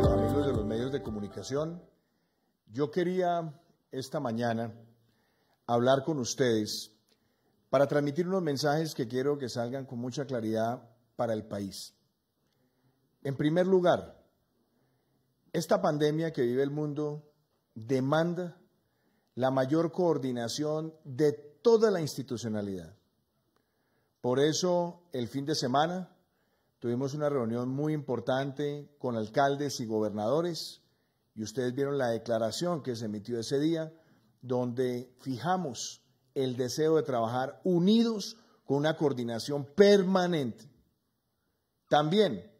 Amigos de de los medios comunicación. yo quería esta mañana hablar con ustedes para transmitir unos mensajes que quiero que salgan con mucha claridad para el país. En primer lugar, esta pandemia que vive el mundo demanda la mayor coordinación de toda la institucionalidad. Por eso, el fin de semana tuvimos una reunión muy importante con alcaldes y gobernadores, y ustedes vieron la declaración que se emitió ese día, donde fijamos el deseo de trabajar unidos con una coordinación permanente. También,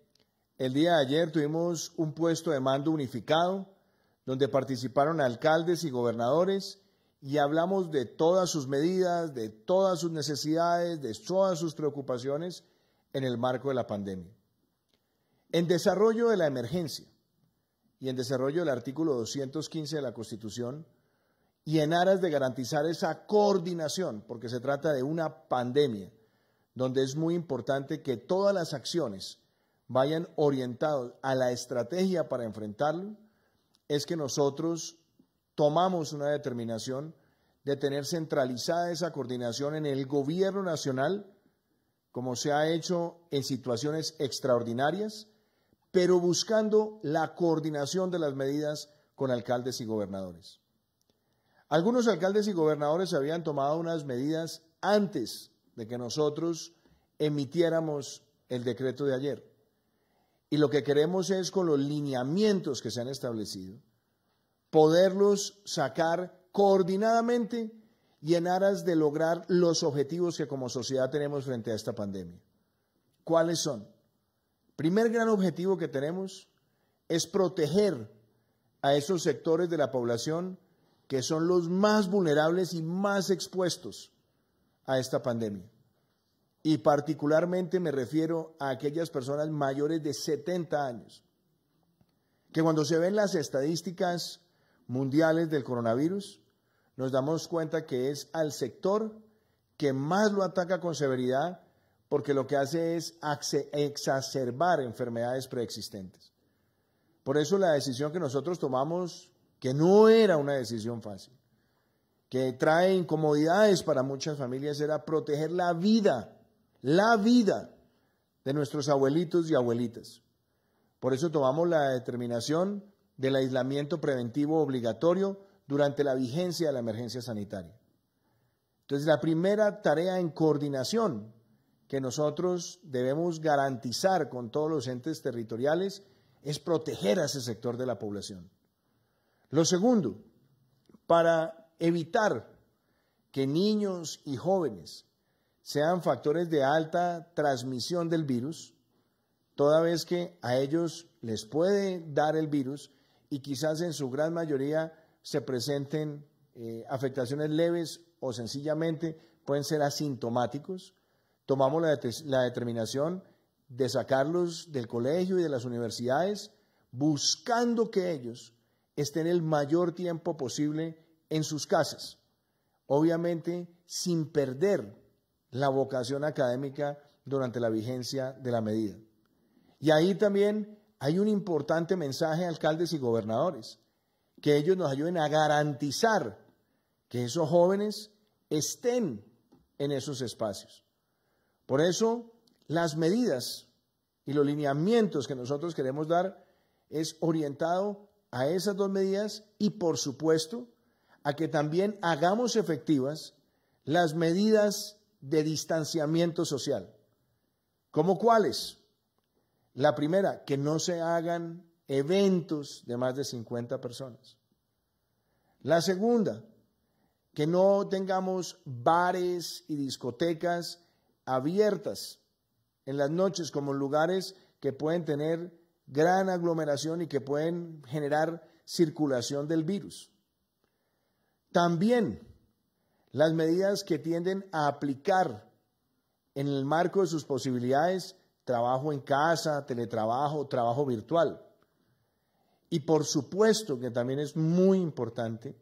el día de ayer tuvimos un puesto de mando unificado donde participaron alcaldes y gobernadores y hablamos de todas sus medidas, de todas sus necesidades, de todas sus preocupaciones en el marco de la pandemia. En desarrollo de la emergencia y en desarrollo del artículo 215 de la Constitución y en aras de garantizar esa coordinación, porque se trata de una pandemia, donde es muy importante que todas las acciones vayan orientadas a la estrategia para enfrentarlo, es que nosotros tomamos una determinación de tener centralizada esa coordinación en el gobierno nacional, como se ha hecho en situaciones extraordinarias, pero buscando la coordinación de las medidas con alcaldes y gobernadores. Algunos alcaldes y gobernadores habían tomado unas medidas antes de que nosotros emitiéramos el decreto de ayer. Y lo que queremos es con los lineamientos que se han establecido, poderlos sacar coordinadamente y en aras de lograr los objetivos que como sociedad tenemos frente a esta pandemia. ¿Cuáles son? Primer gran objetivo que tenemos es proteger a esos sectores de la población que son los más vulnerables y más expuestos a esta pandemia y particularmente me refiero a aquellas personas mayores de 70 años, que cuando se ven las estadísticas mundiales del coronavirus, nos damos cuenta que es al sector que más lo ataca con severidad porque lo que hace es exacerbar enfermedades preexistentes. Por eso la decisión que nosotros tomamos, que no era una decisión fácil, que trae incomodidades para muchas familias, era proteger la vida la vida de nuestros abuelitos y abuelitas. Por eso tomamos la determinación del aislamiento preventivo obligatorio durante la vigencia de la emergencia sanitaria. Entonces, la primera tarea en coordinación que nosotros debemos garantizar con todos los entes territoriales es proteger a ese sector de la población. Lo segundo, para evitar que niños y jóvenes sean factores de alta transmisión del virus, toda vez que a ellos les puede dar el virus y quizás en su gran mayoría se presenten eh, afectaciones leves o sencillamente pueden ser asintomáticos, tomamos la, la determinación de sacarlos del colegio y de las universidades, buscando que ellos estén el mayor tiempo posible en sus casas, obviamente sin perder la vocación académica durante la vigencia de la medida. Y ahí también hay un importante mensaje a alcaldes y gobernadores, que ellos nos ayuden a garantizar que esos jóvenes estén en esos espacios. Por eso, las medidas y los lineamientos que nosotros queremos dar es orientado a esas dos medidas y, por supuesto, a que también hagamos efectivas las medidas de distanciamiento social. ¿Cómo cuáles? La primera, que no se hagan eventos de más de 50 personas. La segunda, que no tengamos bares y discotecas abiertas en las noches como lugares que pueden tener gran aglomeración y que pueden generar circulación del virus. También las medidas que tienden a aplicar en el marco de sus posibilidades, trabajo en casa, teletrabajo, trabajo virtual. Y por supuesto que también es muy importante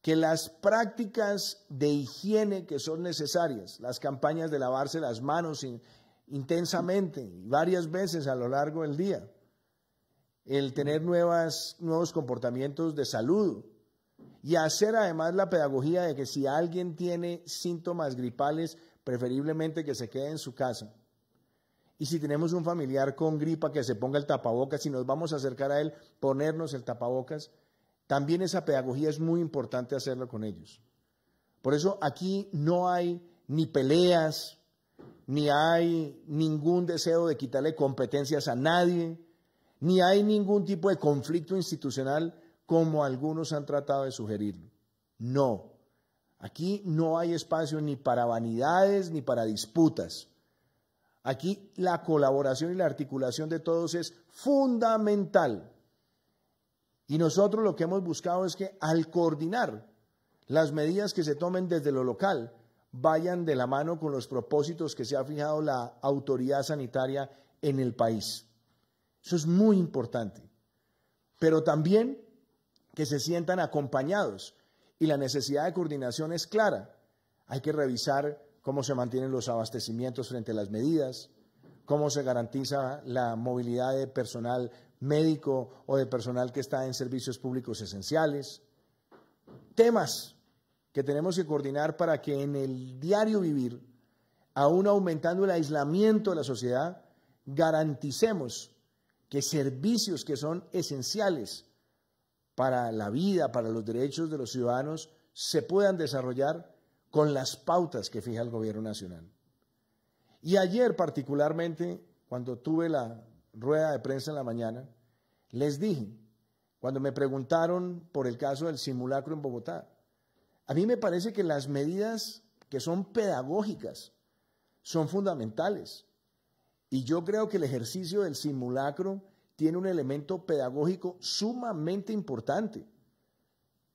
que las prácticas de higiene que son necesarias, las campañas de lavarse las manos intensamente intensamente, varias veces a lo largo del día, el tener nuevos comportamientos de salud, y hacer además la pedagogía de que si alguien tiene síntomas gripales, preferiblemente que se quede en su casa. Y si tenemos un familiar con gripa, que se ponga el tapabocas, y nos vamos a acercar a él, ponernos el tapabocas. También esa pedagogía es muy importante hacerlo con ellos. Por eso aquí no hay ni peleas, ni hay ningún deseo de quitarle competencias a nadie, ni hay ningún tipo de conflicto institucional, como algunos han tratado de sugerirlo. No, aquí no hay espacio ni para vanidades ni para disputas. Aquí la colaboración y la articulación de todos es fundamental. Y nosotros lo que hemos buscado es que al coordinar las medidas que se tomen desde lo local, vayan de la mano con los propósitos que se ha fijado la autoridad sanitaria en el país. Eso es muy importante. Pero también que se sientan acompañados y la necesidad de coordinación es clara. Hay que revisar cómo se mantienen los abastecimientos frente a las medidas, cómo se garantiza la movilidad de personal médico o de personal que está en servicios públicos esenciales. Temas que tenemos que coordinar para que en el diario vivir, aún aumentando el aislamiento de la sociedad, garanticemos que servicios que son esenciales para la vida, para los derechos de los ciudadanos, se puedan desarrollar con las pautas que fija el gobierno nacional. Y ayer particularmente, cuando tuve la rueda de prensa en la mañana, les dije, cuando me preguntaron por el caso del simulacro en Bogotá, a mí me parece que las medidas que son pedagógicas son fundamentales. Y yo creo que el ejercicio del simulacro tiene un elemento pedagógico sumamente importante,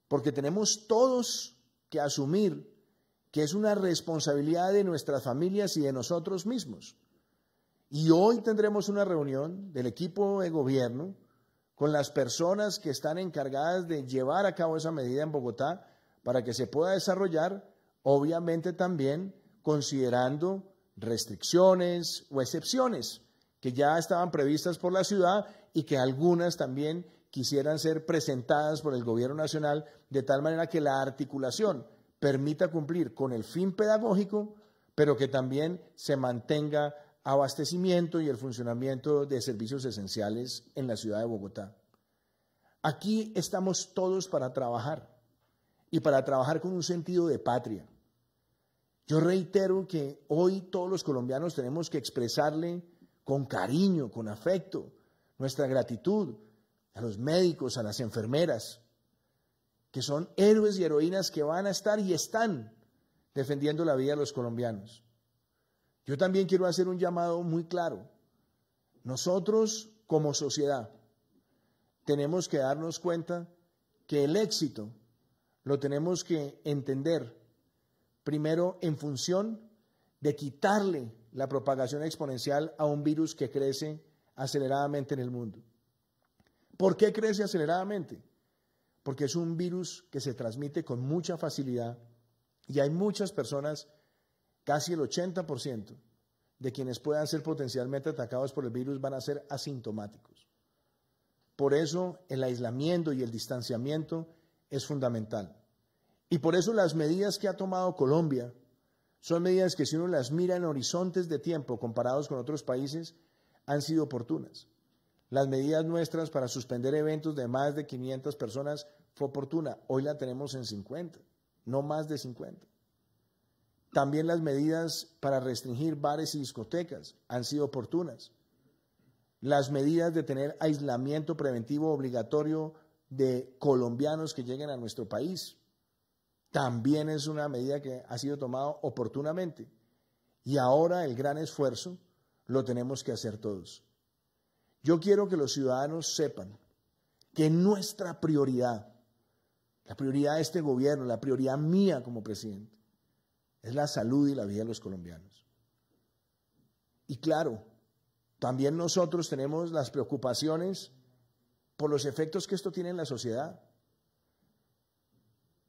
porque tenemos todos que asumir que es una responsabilidad de nuestras familias y de nosotros mismos. Y hoy tendremos una reunión del equipo de gobierno con las personas que están encargadas de llevar a cabo esa medida en Bogotá para que se pueda desarrollar, obviamente también considerando restricciones o excepciones que ya estaban previstas por la ciudad y que algunas también quisieran ser presentadas por el gobierno nacional de tal manera que la articulación permita cumplir con el fin pedagógico, pero que también se mantenga abastecimiento y el funcionamiento de servicios esenciales en la ciudad de Bogotá. Aquí estamos todos para trabajar y para trabajar con un sentido de patria. Yo reitero que hoy todos los colombianos tenemos que expresarle con cariño, con afecto, nuestra gratitud a los médicos, a las enfermeras, que son héroes y heroínas que van a estar y están defendiendo la vida de los colombianos. Yo también quiero hacer un llamado muy claro. Nosotros como sociedad tenemos que darnos cuenta que el éxito lo tenemos que entender primero en función de quitarle la propagación exponencial a un virus que crece aceleradamente en el mundo. ¿Por qué crece aceleradamente? Porque es un virus que se transmite con mucha facilidad y hay muchas personas, casi el 80%, de quienes puedan ser potencialmente atacados por el virus van a ser asintomáticos. Por eso el aislamiento y el distanciamiento es fundamental. Y por eso las medidas que ha tomado Colombia son medidas que si uno las mira en horizontes de tiempo comparados con otros países, han sido oportunas. Las medidas nuestras para suspender eventos de más de 500 personas fue oportuna. Hoy la tenemos en 50, no más de 50. También las medidas para restringir bares y discotecas han sido oportunas. Las medidas de tener aislamiento preventivo obligatorio de colombianos que lleguen a nuestro país también es una medida que ha sido tomada oportunamente. Y ahora el gran esfuerzo lo tenemos que hacer todos. Yo quiero que los ciudadanos sepan que nuestra prioridad, la prioridad de este gobierno, la prioridad mía como presidente, es la salud y la vida de los colombianos. Y claro, también nosotros tenemos las preocupaciones por los efectos que esto tiene en la sociedad.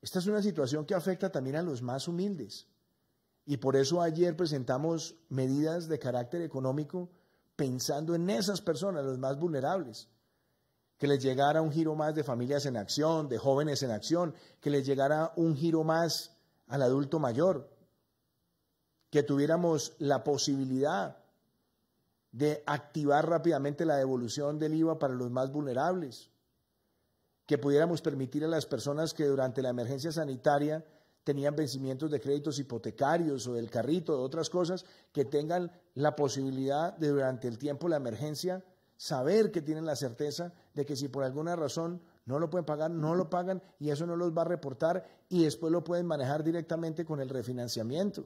Esta es una situación que afecta también a los más humildes. Y por eso ayer presentamos medidas de carácter económico pensando en esas personas, los más vulnerables. Que les llegara un giro más de familias en acción, de jóvenes en acción, que les llegara un giro más al adulto mayor. Que tuviéramos la posibilidad de activar rápidamente la devolución del IVA para los más vulnerables que pudiéramos permitir a las personas que durante la emergencia sanitaria tenían vencimientos de créditos hipotecarios o del carrito, de otras cosas, que tengan la posibilidad de durante el tiempo la emergencia saber que tienen la certeza de que si por alguna razón no lo pueden pagar, no lo pagan y eso no los va a reportar y después lo pueden manejar directamente con el refinanciamiento.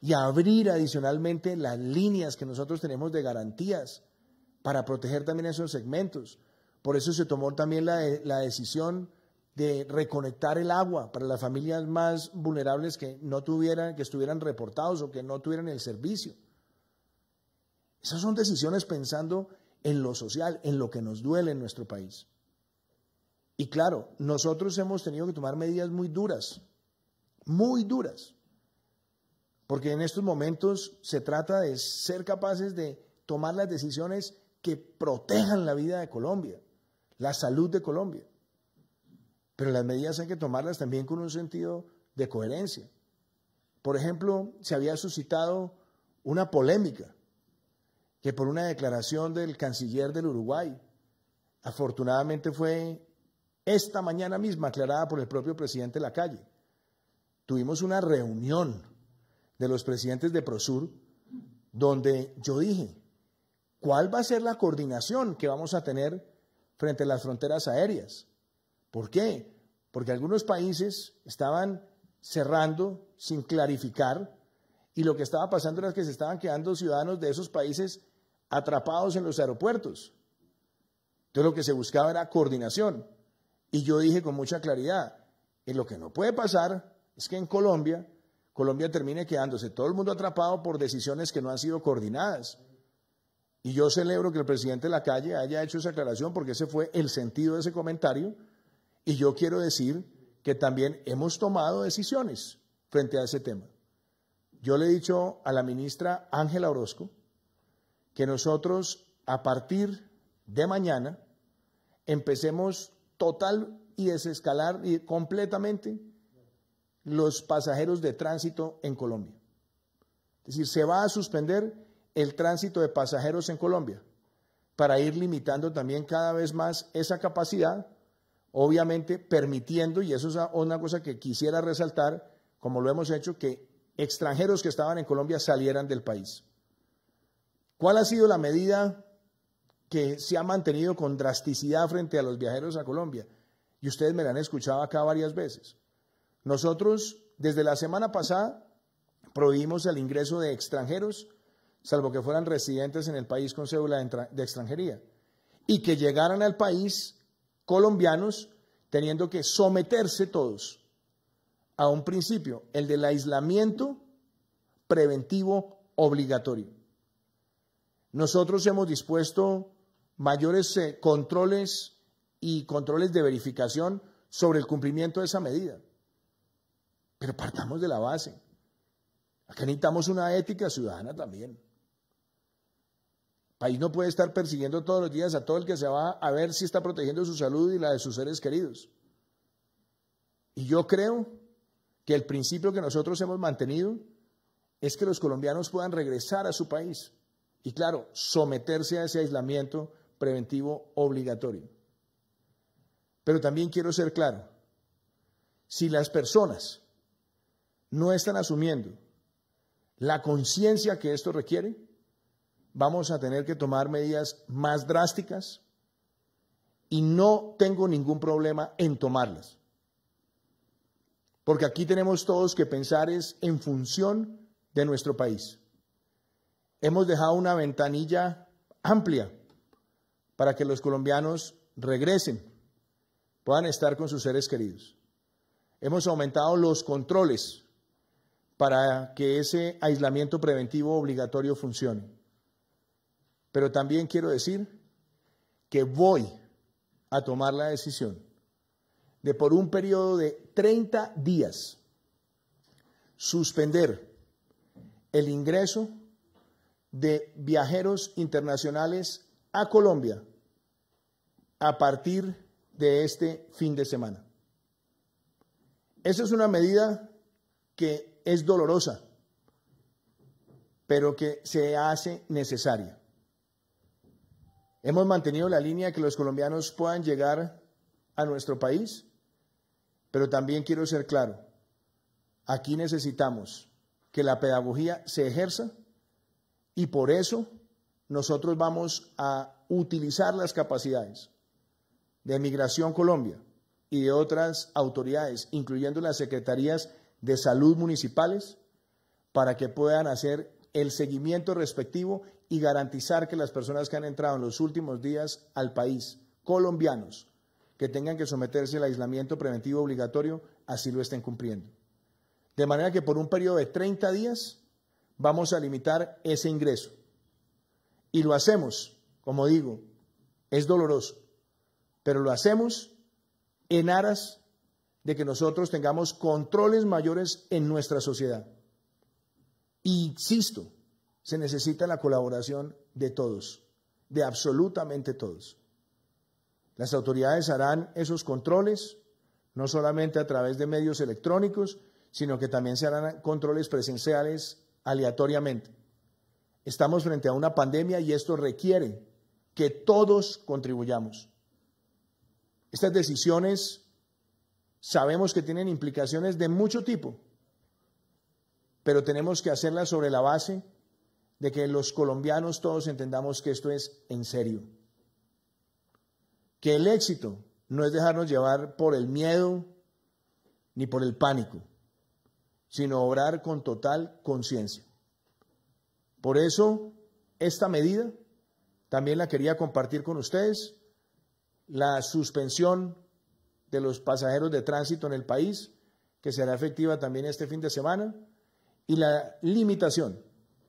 Y abrir adicionalmente las líneas que nosotros tenemos de garantías para proteger también esos segmentos. Por eso se tomó también la, decisión de reconectar el agua para las familias más vulnerables que no tuvieran, que estuvieran reportados o que no tuvieran el servicio. Esas son decisiones pensando en lo social, en lo que nos duele en nuestro país. Y claro, nosotros hemos tenido que tomar medidas muy duras, muy duras, porque en estos momentos se trata de ser capaces de tomar las decisiones que protejan la vida de Colombia la salud de Colombia. Pero las medidas hay que tomarlas también con un sentido de coherencia. Por ejemplo, se había suscitado una polémica que por una declaración del canciller del Uruguay, afortunadamente fue esta mañana misma aclarada por el propio presidente de la calle. Tuvimos una reunión de los presidentes de Prosur donde yo dije, ¿cuál va a ser la coordinación que vamos a tener frente a las fronteras aéreas. ¿Por qué? Porque algunos países estaban cerrando sin clarificar y lo que estaba pasando era que se estaban quedando ciudadanos de esos países atrapados en los aeropuertos. Entonces lo que se buscaba era coordinación. Y yo dije con mucha claridad, en eh, lo que no puede pasar es que en Colombia, Colombia termine quedándose todo el mundo atrapado por decisiones que no han sido coordinadas. Y yo celebro que el presidente de la calle haya hecho esa aclaración porque ese fue el sentido de ese comentario. Y yo quiero decir que también hemos tomado decisiones frente a ese tema. Yo le he dicho a la ministra Ángela Orozco que nosotros a partir de mañana empecemos total y desescalar completamente los pasajeros de tránsito en Colombia. Es decir, se va a suspender el tránsito de pasajeros en Colombia para ir limitando también cada vez más esa capacidad, obviamente permitiendo, y eso es una cosa que quisiera resaltar, como lo hemos hecho, que extranjeros que estaban en Colombia salieran del país. ¿Cuál ha sido la medida que se ha mantenido con drasticidad frente a los viajeros a Colombia? Y ustedes me la han escuchado acá varias veces. Nosotros, desde la semana pasada, prohibimos el ingreso de extranjeros salvo que fueran residentes en el país con cédula de extranjería, y que llegaran al país colombianos teniendo que someterse todos a un principio, el del aislamiento preventivo obligatorio. Nosotros hemos dispuesto mayores eh, controles y controles de verificación sobre el cumplimiento de esa medida. Pero partamos de la base. Acá necesitamos una ética ciudadana también país no puede estar persiguiendo todos los días a todo el que se va a ver si está protegiendo su salud y la de sus seres queridos. Y yo creo que el principio que nosotros hemos mantenido es que los colombianos puedan regresar a su país y, claro, someterse a ese aislamiento preventivo obligatorio. Pero también quiero ser claro, si las personas no están asumiendo la conciencia que esto requiere, vamos a tener que tomar medidas más drásticas y no tengo ningún problema en tomarlas. Porque aquí tenemos todos que pensar es en función de nuestro país. Hemos dejado una ventanilla amplia para que los colombianos regresen, puedan estar con sus seres queridos. Hemos aumentado los controles para que ese aislamiento preventivo obligatorio funcione. Pero también quiero decir que voy a tomar la decisión de por un periodo de 30 días suspender el ingreso de viajeros internacionales a Colombia a partir de este fin de semana. Esa es una medida que es dolorosa, pero que se hace necesaria. Hemos mantenido la línea que los colombianos puedan llegar a nuestro país, pero también quiero ser claro, aquí necesitamos que la pedagogía se ejerza y por eso nosotros vamos a utilizar las capacidades de Migración Colombia y de otras autoridades, incluyendo las secretarías de salud municipales, para que puedan hacer el seguimiento respectivo y garantizar que las personas que han entrado en los últimos días al país, colombianos, que tengan que someterse al aislamiento preventivo obligatorio, así lo estén cumpliendo. De manera que por un periodo de 30 días vamos a limitar ese ingreso. Y lo hacemos, como digo, es doloroso, pero lo hacemos en aras de que nosotros tengamos controles mayores en nuestra sociedad. insisto, se necesita la colaboración de todos, de absolutamente todos. Las autoridades harán esos controles, no solamente a través de medios electrónicos, sino que también se harán controles presenciales aleatoriamente. Estamos frente a una pandemia y esto requiere que todos contribuyamos. Estas decisiones sabemos que tienen implicaciones de mucho tipo, pero tenemos que hacerlas sobre la base de que los colombianos todos entendamos que esto es en serio. Que el éxito no es dejarnos llevar por el miedo ni por el pánico, sino obrar con total conciencia. Por eso, esta medida también la quería compartir con ustedes, la suspensión de los pasajeros de tránsito en el país, que será efectiva también este fin de semana, y la limitación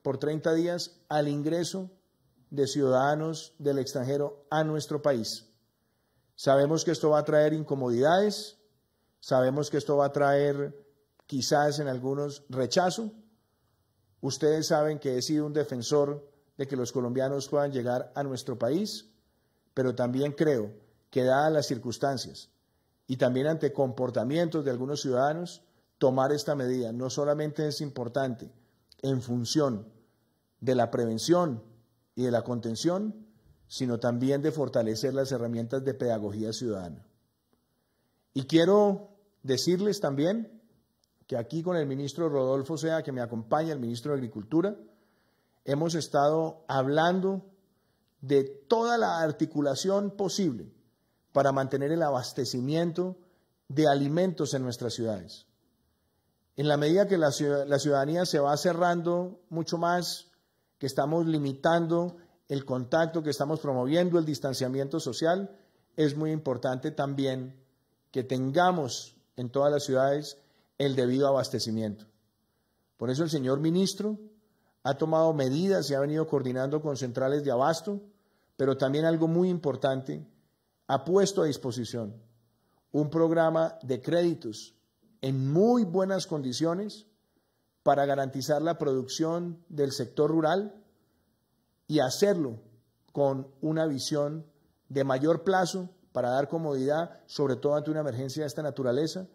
por 30 días al ingreso de ciudadanos del extranjero a nuestro país. Sabemos que esto va a traer incomodidades, sabemos que esto va a traer quizás en algunos rechazo. Ustedes saben que he sido un defensor de que los colombianos puedan llegar a nuestro país, pero también creo que dadas las circunstancias y también ante comportamientos de algunos ciudadanos, tomar esta medida no solamente es importante en función de la prevención y de la contención, sino también de fortalecer las herramientas de pedagogía ciudadana. Y quiero decirles también que aquí con el ministro Rodolfo Sea, que me acompaña, el ministro de Agricultura, hemos estado hablando de toda la articulación posible para mantener el abastecimiento de alimentos en nuestras ciudades. En la medida que la, ciudadanía se va cerrando mucho más que estamos limitando el contacto, que estamos promoviendo el distanciamiento social, es muy importante también que tengamos en todas las ciudades el debido abastecimiento. Por eso el señor ministro ha tomado medidas y ha venido coordinando con centrales de abasto, pero también algo muy importante, ha puesto a disposición un programa de créditos en muy buenas condiciones para garantizar la producción del sector rural y hacerlo con una visión de mayor plazo para dar comodidad, sobre todo ante una emergencia de esta naturaleza,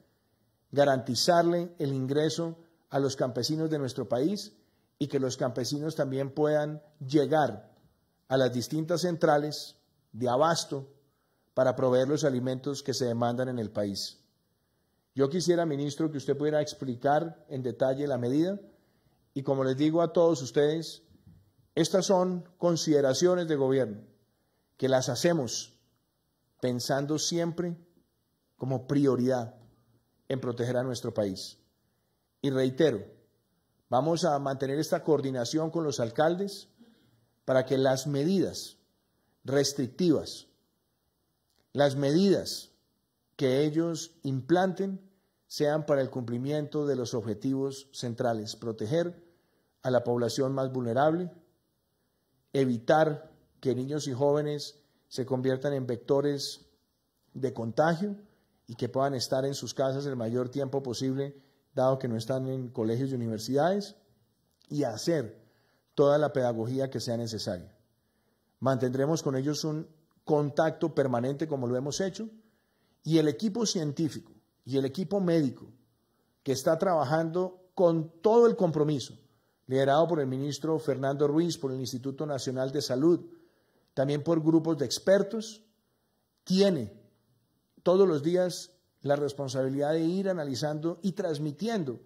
garantizarle el ingreso a los campesinos de nuestro país y que los campesinos también puedan llegar a las distintas centrales de abasto para proveer los alimentos que se demandan en el país. Yo quisiera, ministro, que usted pudiera explicar en detalle la medida. Y como les digo a todos ustedes, estas son consideraciones de gobierno que las hacemos pensando siempre como prioridad en proteger a nuestro país. Y reitero, vamos a mantener esta coordinación con los alcaldes para que las medidas restrictivas, las medidas que ellos implanten sean para el cumplimiento de los objetivos centrales, proteger a la población más vulnerable, evitar que niños y jóvenes se conviertan en vectores de contagio y que puedan estar en sus casas el mayor tiempo posible, dado que no están en colegios y universidades, y hacer toda la pedagogía que sea necesaria. Mantendremos con ellos un contacto permanente como lo hemos hecho, y el equipo científico y el equipo médico que está trabajando con todo el compromiso, liderado por el ministro Fernando Ruiz, por el Instituto Nacional de Salud, también por grupos de expertos, tiene todos los días la responsabilidad de ir analizando y transmitiendo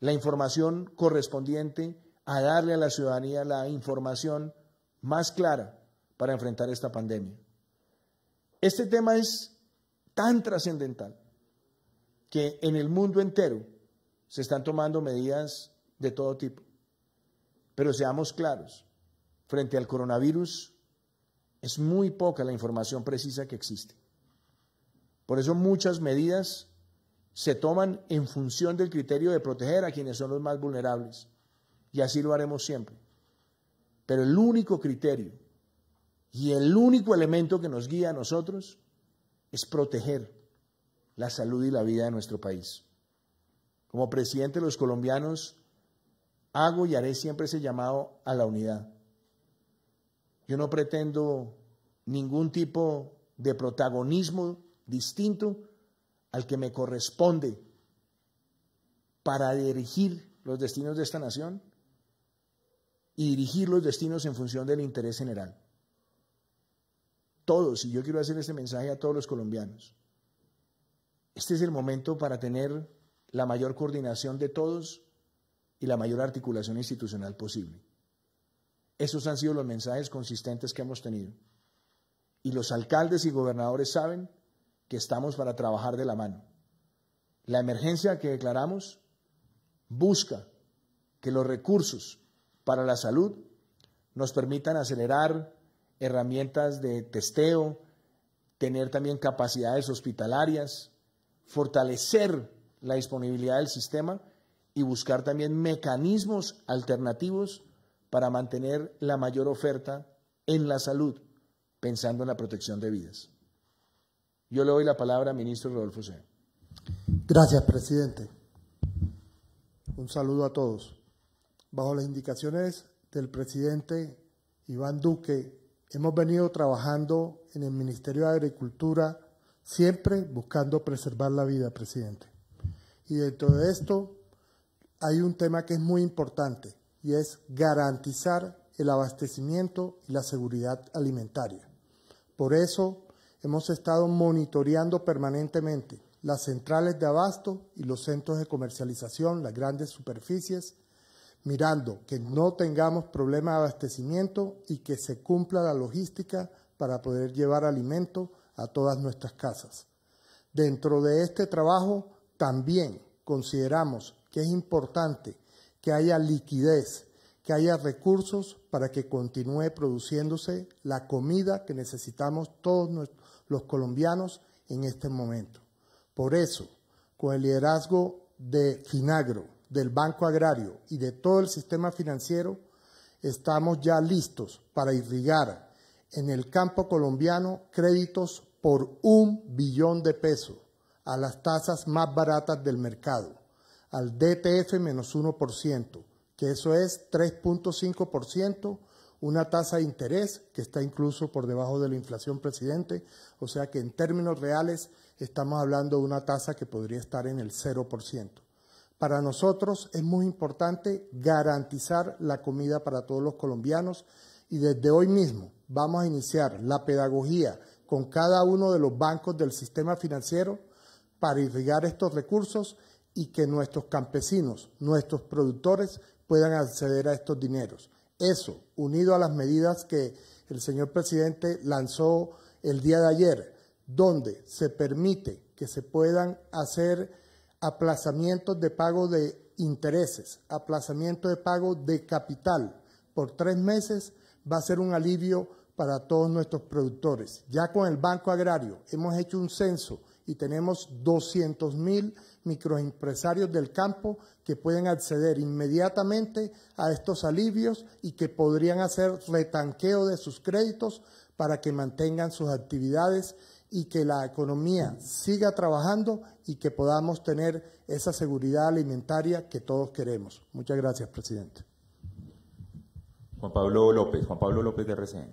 la información correspondiente a darle a la ciudadanía la información más clara para enfrentar esta pandemia. Este tema es tan trascendental que en el mundo entero se están tomando medidas de todo tipo. Pero seamos claros, frente al coronavirus es muy poca la información precisa que existe. Por eso muchas medidas se toman en función del criterio de proteger a quienes son los más vulnerables. Y así lo haremos siempre. Pero el único criterio y el único elemento que nos guía a nosotros es proteger la salud y la vida de nuestro país. Como presidente de los colombianos, hago y haré siempre ese llamado a la unidad. Yo no pretendo ningún tipo de protagonismo distinto al que me corresponde para dirigir los destinos de esta nación y dirigir los destinos en función del interés general todos, y yo quiero hacer ese mensaje a todos los colombianos. Este es el momento para tener la mayor coordinación de todos y la mayor articulación institucional posible. Esos han sido los mensajes consistentes que hemos tenido. Y los alcaldes y gobernadores saben que estamos para trabajar de la mano. La emergencia que declaramos busca que los recursos para la salud nos permitan acelerar herramientas de testeo, tener también capacidades hospitalarias, fortalecer la disponibilidad del sistema y buscar también mecanismos alternativos para mantener la mayor oferta en la salud, pensando en la protección de vidas. Yo le doy la palabra al ministro Rodolfo C. Gracias, presidente. Un saludo a todos. Bajo las indicaciones del presidente Iván Duque Hemos venido trabajando en el Ministerio de Agricultura siempre buscando preservar la vida, presidente. Y dentro de esto hay un tema que es muy importante y es garantizar el abastecimiento y la seguridad alimentaria. Por eso hemos estado monitoreando permanentemente las centrales de abasto y los centros de comercialización, las grandes superficies, mirando que no tengamos problemas de abastecimiento y que se cumpla la logística para poder llevar alimento a todas nuestras casas. Dentro de este trabajo también consideramos que es importante que haya liquidez, que haya recursos para que continúe produciéndose la comida que necesitamos todos los colombianos en este momento. Por eso, con el liderazgo de Finagro, del Banco Agrario y de todo el sistema financiero, estamos ya listos para irrigar en el campo colombiano créditos por un billón de pesos a las tasas más baratas del mercado, al DTF menos 1%, que eso es 3.5%, una tasa de interés que está incluso por debajo de la inflación presidente, o sea que en términos reales estamos hablando de una tasa que podría estar en el 0%. Para nosotros es muy importante garantizar la comida para todos los colombianos y desde hoy mismo vamos a iniciar la pedagogía con cada uno de los bancos del sistema financiero para irrigar estos recursos y que nuestros campesinos, nuestros productores puedan acceder a estos dineros. Eso, unido a las medidas que el señor presidente lanzó el día de ayer, donde se permite que se puedan hacer aplazamientos de pago de intereses, aplazamiento de pago de capital por tres meses va a ser un alivio para todos nuestros productores. Ya con el Banco Agrario hemos hecho un censo y tenemos 200 mil microempresarios del campo que pueden acceder inmediatamente a estos alivios y que podrían hacer retanqueo de sus créditos para que mantengan sus actividades y que la economía siga trabajando y que podamos tener esa seguridad alimentaria que todos queremos. Muchas gracias, presidente. Juan Pablo López, Juan Pablo López de RCN.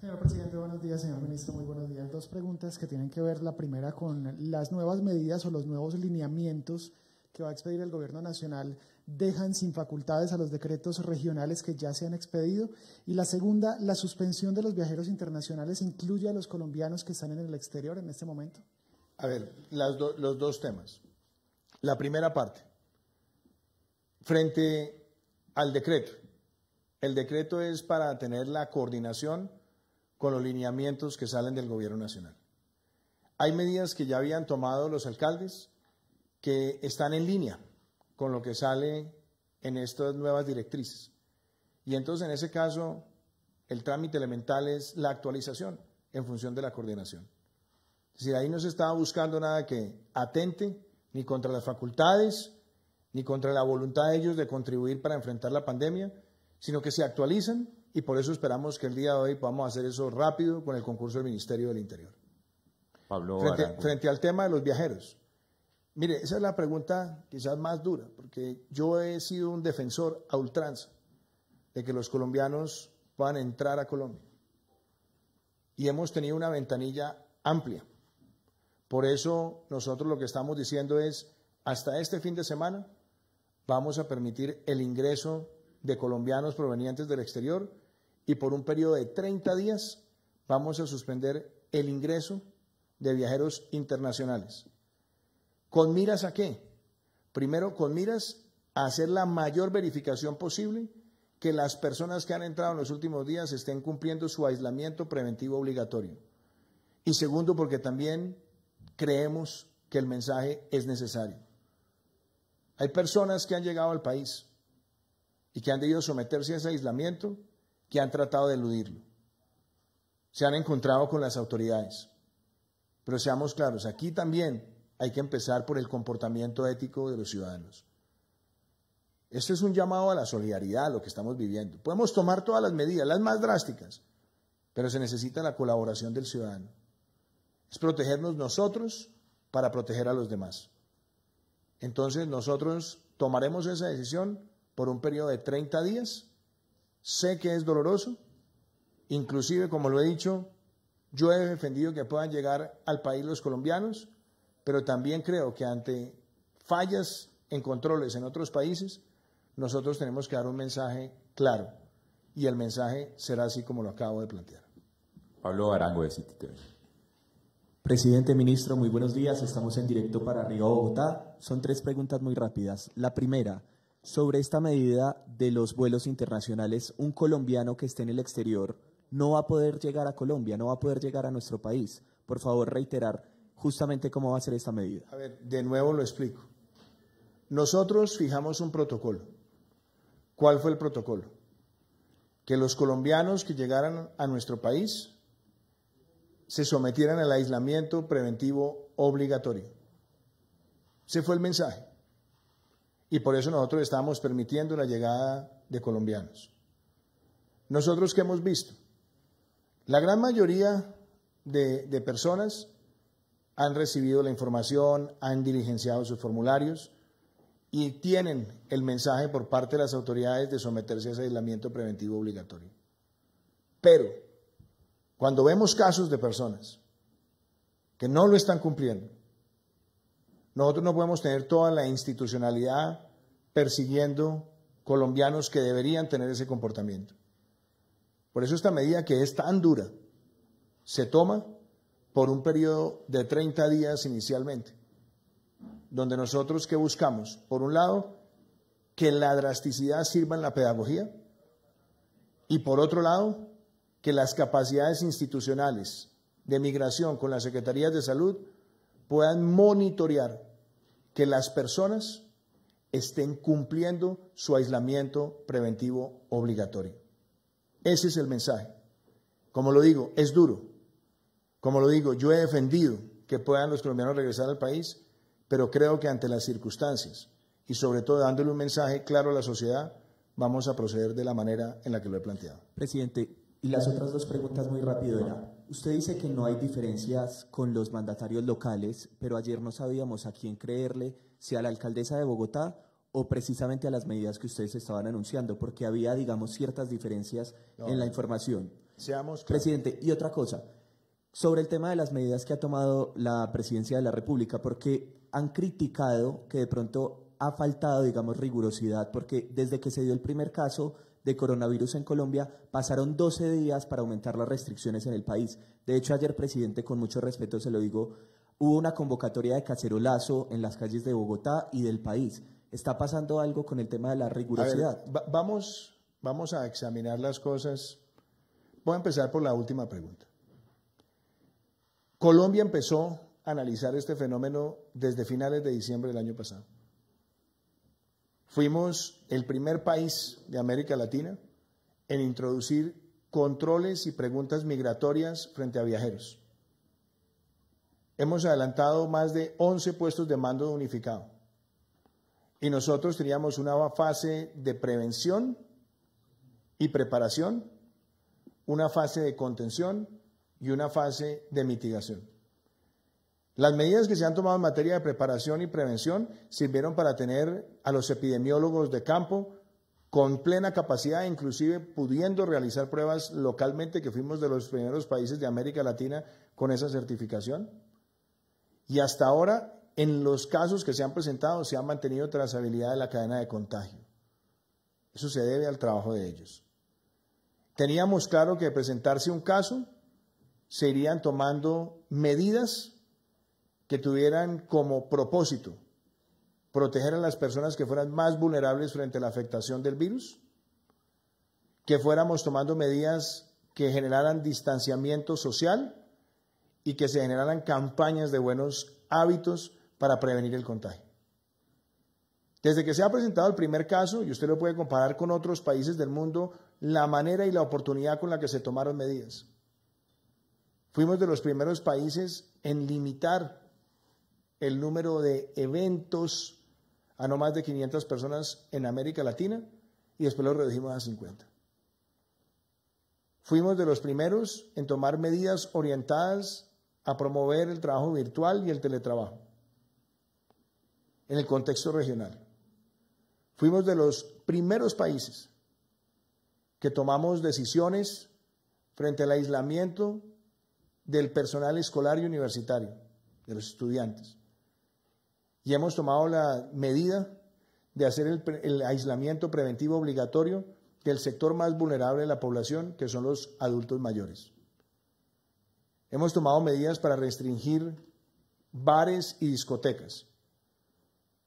Señor presidente, buenos días. Señor ministro, muy buenos días. Dos preguntas que tienen que ver, la primera con las nuevas medidas o los nuevos lineamientos que va a expedir el gobierno nacional dejan sin facultades a los decretos regionales que ya se han expedido. Y la segunda, la suspensión de los viajeros internacionales incluye a los colombianos que están en el exterior en este momento. A ver, los dos temas. La primera parte, frente al decreto. El decreto es para tener la coordinación con los lineamientos que salen del gobierno nacional. Hay medidas que ya habían tomado los alcaldes que están en línea con lo que sale en estas nuevas directrices. Y entonces en ese caso el trámite elemental es la actualización en función de la coordinación. Es decir, ahí no se estaba buscando nada que atente ni contra las facultades, ni contra la voluntad de ellos de contribuir para enfrentar la pandemia, sino que se actualizan y por eso esperamos que el día de hoy podamos hacer eso rápido con el concurso del Ministerio del Interior. Pablo frente al tema de los viajeros, Mire, esa es la pregunta quizás más dura, porque yo he sido un defensor a ultranza de que los colombianos puedan entrar a Colombia. Y hemos tenido una ventanilla amplia. Por eso nosotros lo que estamos diciendo es, hasta este fin de semana vamos a permitir el ingreso de colombianos provenientes del exterior y por un periodo de 30 días vamos a suspender el ingreso de viajeros internacionales. ¿Con miras a qué? Primero, con miras a hacer la mayor verificación posible que las personas que han entrado en los últimos días estén cumpliendo su aislamiento preventivo obligatorio. Y segundo, porque también creemos que el mensaje es necesario. Hay personas que han llegado al país y que han debido someterse a ese aislamiento, que han tratado de eludirlo. Se han encontrado con las autoridades. Pero seamos claros, aquí también hay que empezar por el comportamiento ético de los ciudadanos. Esto es un llamado a la solidaridad, a lo que estamos viviendo. Podemos tomar todas las medidas, las más drásticas, pero se necesita la colaboración del ciudadano. Es protegernos nosotros para proteger a los demás. Entonces nosotros tomaremos esa decisión por un periodo de 30 días. Sé que es doloroso. Inclusive, como lo he dicho, yo he defendido que puedan llegar al país los colombianos pero también creo que ante fallas en controles en otros países, nosotros tenemos que dar un mensaje claro. Y el mensaje será así como lo acabo de plantear. Pablo Arango de City Presidente, ministro, muy buenos días. Estamos en directo para Río Bogotá. Son tres preguntas muy rápidas. La primera, sobre esta medida de los vuelos internacionales, un colombiano que esté en el exterior no va a poder llegar a Colombia, no va a poder llegar a nuestro país. Por favor, reiterar justamente cómo va a ser esta medida. A ver, de nuevo lo explico. Nosotros fijamos un protocolo. ¿Cuál fue el protocolo? Que los colombianos que llegaran a nuestro país se sometieran al aislamiento preventivo obligatorio. Ese fue el mensaje. Y por eso nosotros estamos permitiendo la llegada de colombianos. Nosotros que hemos visto, la gran mayoría de, de personas han recibido la información, han diligenciado sus formularios y tienen el mensaje por parte de las autoridades de someterse a ese aislamiento preventivo obligatorio. Pero cuando vemos casos de personas que no lo están cumpliendo, nosotros no podemos tener toda la institucionalidad persiguiendo colombianos que deberían tener ese comportamiento. Por eso esta medida que es tan dura se toma por un periodo de 30 días inicialmente, donde nosotros que buscamos, por un lado, que la drasticidad sirva en la pedagogía y por otro lado, que las capacidades institucionales de migración con las secretarías de salud puedan monitorear que las personas estén cumpliendo su aislamiento preventivo obligatorio. Ese es el mensaje. Como lo digo, es duro, como lo digo, yo he defendido que puedan los colombianos regresar al país, pero creo que ante las circunstancias y sobre todo dándole un mensaje claro a la sociedad, vamos a proceder de la manera en la que lo he planteado. Presidente, y las otras dos preguntas muy rápido era, usted dice que no hay diferencias con los mandatarios locales, pero ayer no sabíamos a quién creerle, si a la alcaldesa de Bogotá o precisamente a las medidas que ustedes estaban anunciando, porque había, digamos, ciertas diferencias en la información. Seamos Presidente, y otra cosa, sobre el tema de las medidas que ha tomado la presidencia de la República, porque han criticado que de pronto ha faltado, digamos, rigurosidad, porque desde que se dio el primer caso de coronavirus en Colombia, pasaron 12 días para aumentar las restricciones en el país. De hecho, ayer, presidente, con mucho respeto se lo digo, hubo una convocatoria de cacerolazo en las calles de Bogotá y del país. ¿Está pasando algo con el tema de la rigurosidad? vamos, vamos a examinar las cosas. Voy a empezar por la última pregunta. Colombia empezó a analizar este fenómeno desde finales de diciembre del año pasado. Fuimos el primer país de América Latina en introducir controles y preguntas migratorias frente a viajeros. Hemos adelantado más de 11 puestos de mando unificado. Y nosotros teníamos una fase de prevención y preparación, una fase de contención y una fase de mitigación. Las medidas que se han tomado en materia de preparación y prevención sirvieron para tener a los epidemiólogos de campo con plena capacidad, inclusive pudiendo realizar pruebas localmente, que fuimos de los primeros países de América Latina con esa certificación. Y hasta ahora, en los casos que se han presentado, se ha mantenido trazabilidad de la cadena de contagio. Eso se debe al trabajo de ellos. Teníamos claro que presentarse un caso, se irían tomando medidas que tuvieran como propósito proteger a las personas que fueran más vulnerables frente a la afectación del virus, que fuéramos tomando medidas que generaran distanciamiento social y que se generaran campañas de buenos hábitos para prevenir el contagio. Desde que se ha presentado el primer caso, y usted lo puede comparar con otros países del mundo, la manera y la oportunidad con la que se tomaron medidas. Fuimos de los primeros países en limitar el número de eventos a no más de 500 personas en América Latina y después lo redujimos a 50. Fuimos de los primeros en tomar medidas orientadas a promover el trabajo virtual y el teletrabajo en el contexto regional. Fuimos de los primeros países que tomamos decisiones frente al aislamiento del personal escolar y universitario, de los estudiantes. Y hemos tomado la medida de hacer el, aislamiento preventivo obligatorio del sector más vulnerable de la población, que son los adultos mayores. Hemos tomado medidas para restringir bares y discotecas,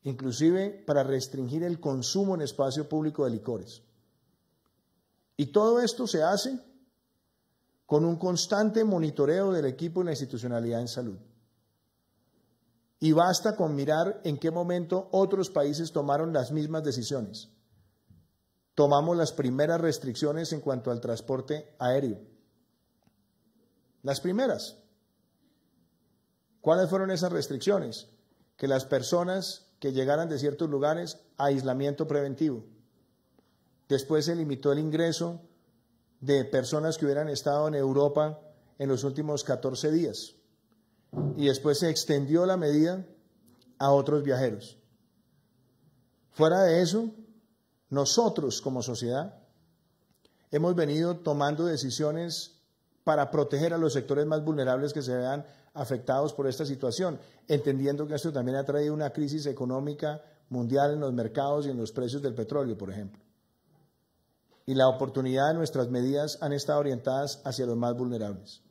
inclusive para restringir el consumo en espacio público de licores. Y todo esto se hace con un constante monitoreo del equipo y la institucionalidad en salud. Y basta con mirar en qué momento otros países tomaron las mismas decisiones. Tomamos las primeras restricciones en cuanto al transporte aéreo. Las primeras. ¿Cuáles fueron esas restricciones? Que las personas que llegaran de ciertos lugares, aislamiento preventivo. Después se limitó el ingreso de personas que hubieran estado en Europa en los últimos 14 días. Y después se extendió la medida a otros viajeros. Fuera de eso, nosotros como sociedad hemos venido tomando decisiones para proteger a los sectores más vulnerables que se vean afectados por esta situación, entendiendo que esto también ha traído una crisis económica mundial en los mercados y en los precios del petróleo, por ejemplo y la oportunidad de nuestras medidas han estado orientadas hacia los más vulnerables.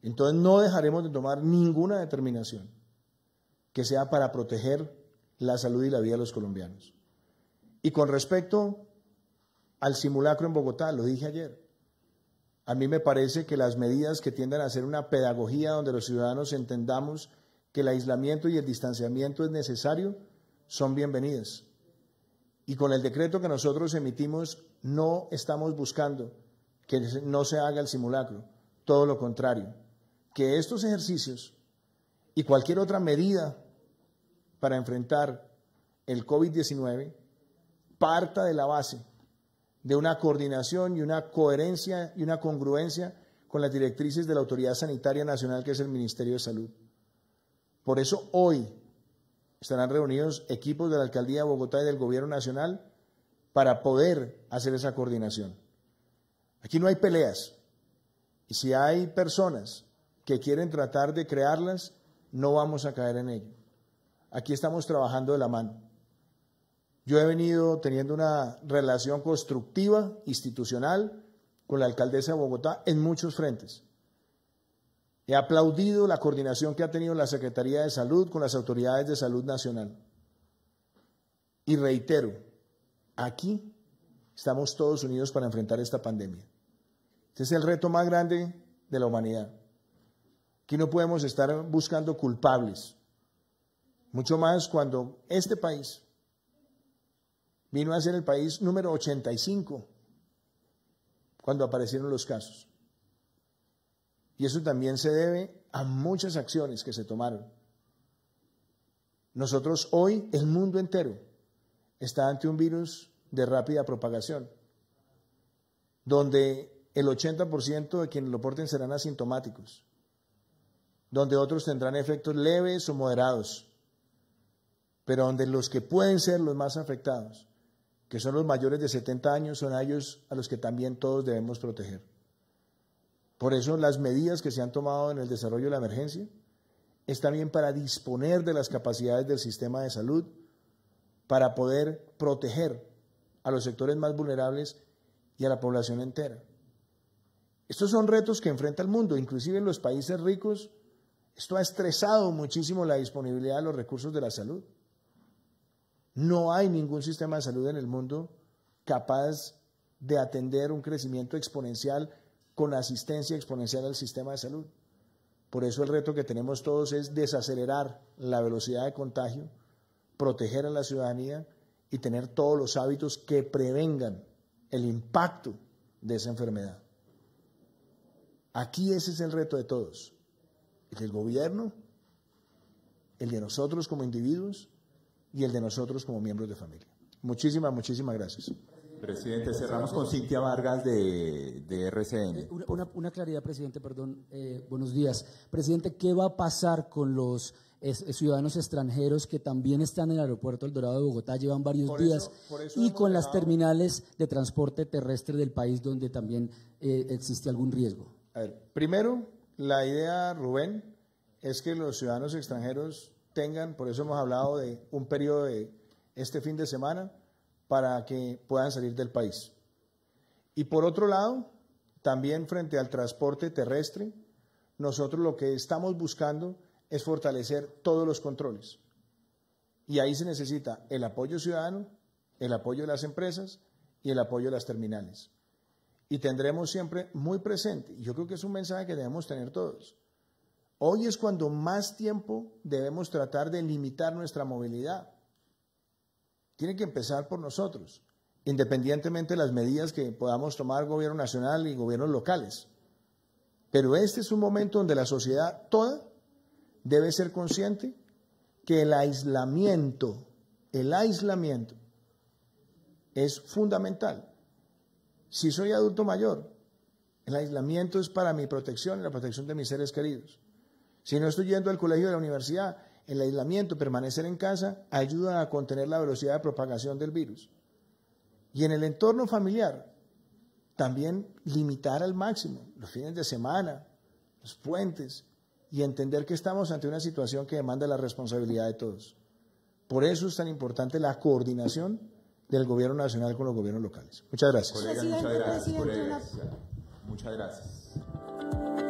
Entonces no dejaremos de tomar ninguna determinación que sea para proteger la salud y la vida de los colombianos. Y con respecto al simulacro en Bogotá, lo dije ayer, a mí me parece que las medidas que tienden a ser una pedagogía donde los ciudadanos entendamos que el aislamiento y el distanciamiento es necesario son bienvenidas. Y con el decreto que nosotros emitimos no estamos buscando que no se haga el simulacro, todo lo contrario, que estos ejercicios y cualquier otra medida para enfrentar el COVID-19 parta de la base de una coordinación y una coherencia y una congruencia con las directrices de la Autoridad Sanitaria Nacional, que es el Ministerio de Salud. Por eso hoy estarán reunidos equipos de la Alcaldía de Bogotá y del Gobierno Nacional para poder hacer esa coordinación. Aquí no hay peleas. Y si hay personas que quieren tratar de crearlas, no vamos a caer en ello. Aquí estamos trabajando de la mano. Yo he venido teniendo una relación constructiva, institucional, con la alcaldesa de Bogotá en muchos frentes. He aplaudido la coordinación que ha tenido la Secretaría de Salud con las autoridades de Salud Nacional. Y reitero, Aquí estamos todos unidos para enfrentar esta pandemia. Este es el reto más grande de la humanidad. Aquí no podemos estar buscando culpables, mucho más cuando este país vino a ser el país número 85 cuando aparecieron los casos. Y eso también se debe a muchas acciones que se tomaron. Nosotros hoy, el mundo entero, está ante un virus de rápida propagación, donde el 80% de quienes lo porten serán asintomáticos, donde otros tendrán efectos leves o moderados, pero donde los que pueden ser los más afectados, que son los mayores de 70 años, son ellos a los que también todos debemos proteger. Por eso las medidas que se han tomado en el desarrollo de la emergencia están también para disponer de las capacidades del sistema de salud, para poder proteger a los sectores más vulnerables y a la población entera. Estos son retos que enfrenta el mundo, inclusive en los países ricos. Esto ha estresado muchísimo la disponibilidad de los recursos de la salud. No hay ningún sistema de salud en el mundo capaz de atender un crecimiento exponencial con asistencia exponencial al sistema de salud. Por eso el reto que tenemos todos es desacelerar la velocidad de contagio proteger a la ciudadanía y tener todos los hábitos que prevengan el impacto de esa enfermedad. Aquí ese es el reto de todos, el del gobierno, el de nosotros como individuos y el de nosotros como miembros de familia. Muchísimas, muchísimas gracias. Presidente, cerramos con Cintia Vargas de, RCN. Eh, una, claridad, presidente, perdón. Eh, buenos días. Presidente, ¿qué va a pasar con los es, ciudadanos extranjeros que también están en el aeropuerto El Dorado de Bogotá, llevan varios días, y con las terminales de transporte terrestre del país donde también eh, existe algún riesgo. A ver, primero, la idea, Rubén, es que los ciudadanos extranjeros tengan, por eso hemos hablado de un periodo de este fin de semana, para que puedan salir del país. Y por otro lado, también frente al transporte terrestre, nosotros lo que estamos buscando es fortalecer todos los controles. Y ahí se necesita el apoyo ciudadano, el apoyo de las empresas y el apoyo de las terminales. Y tendremos siempre muy presente, y yo creo que es un mensaje que debemos tener todos, hoy es cuando más tiempo debemos tratar de limitar nuestra movilidad. Tiene que empezar por nosotros, independientemente de las medidas que podamos tomar gobierno nacional y gobiernos locales. Pero este es un momento donde la sociedad toda debe ser consciente que el aislamiento, el aislamiento es fundamental. Si soy adulto mayor, el aislamiento es para mi protección y la protección de mis seres queridos. Si no estoy yendo al colegio o a la universidad, el aislamiento, permanecer en casa, ayuda a contener la velocidad de propagación del virus. Y en el entorno familiar, también limitar al máximo los fines de semana, los puentes, y entender que estamos ante una situación que demanda la responsabilidad de todos. Por eso es tan importante la coordinación del gobierno nacional con los gobiernos locales. Muchas gracias. muchas gracias.